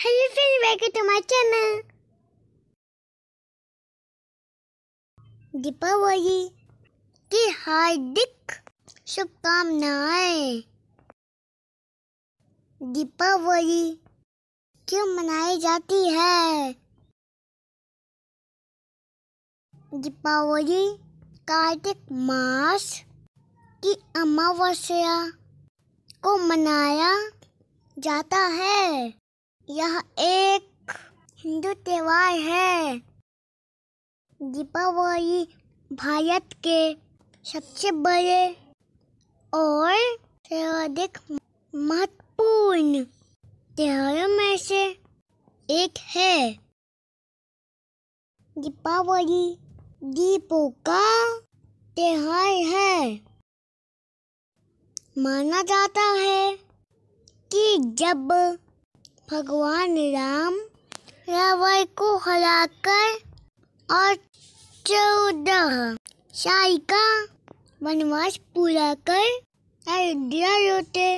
hello friends welcome to my channel Deepavali की हार्दिक शुभकामनाएं दीपावली क्यों मनाई जाती है दीपावली कार्तिक मास की अमावस्या को मनाया जाता है यह एक हिंदू त्यौहार है दीपावली भारत के सबसे बड़े और सर्वाधिक महत्वपूर्ण त्योहारों में से एक है दीपावली दीपों का त्यौहार है माना जाता है कि जब भगवान राम रावण को हराकर और चौदह शाही का वनवास पूरा कर अयोध्या लौटे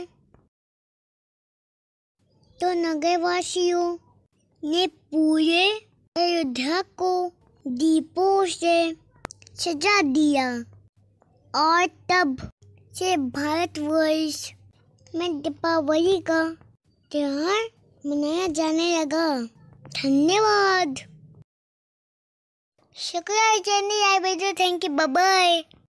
तो नगरवासियों ने पूरे अयोध्या को दीपों से सजा दिया और तब से भारतवर्ष में दीपावली का त्यौहार मनाया जाने लगा धन्यवाद शुक्रिया चैनी आई थैंक यू बाय